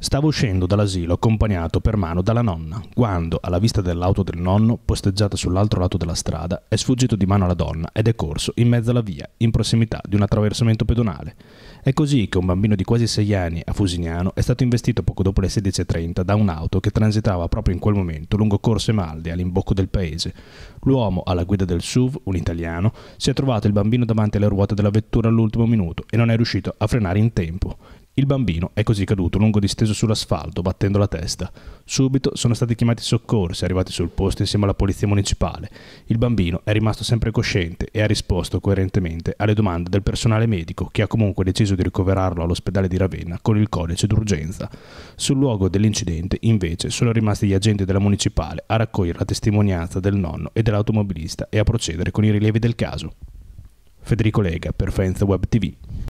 Stavo uscendo dall'asilo accompagnato per mano dalla nonna, quando, alla vista dell'auto del nonno, posteggiata sull'altro lato della strada, è sfuggito di mano alla donna ed è corso in mezzo alla via, in prossimità di un attraversamento pedonale. È così che un bambino di quasi sei anni a Fusignano è stato investito poco dopo le 16.30 da un'auto che transitava proprio in quel momento lungo Corse Maldi, all'imbocco del paese. L'uomo alla guida del SUV, un italiano, si è trovato il bambino davanti alle ruote della vettura all'ultimo minuto e non è riuscito a frenare in tempo. Il bambino è così caduto lungo disteso sull'asfalto, battendo la testa. Subito sono stati chiamati i soccorsi, arrivati sul posto insieme alla polizia municipale. Il bambino è rimasto sempre cosciente e ha risposto coerentemente alle domande del personale medico, che ha comunque deciso di ricoverarlo all'ospedale di Ravenna con il codice d'urgenza. Sul luogo dell'incidente, invece, sono rimasti gli agenti della municipale a raccogliere la testimonianza del nonno e dell'automobilista e a procedere con i rilievi del caso. Federico Lega per Fenza Web TV.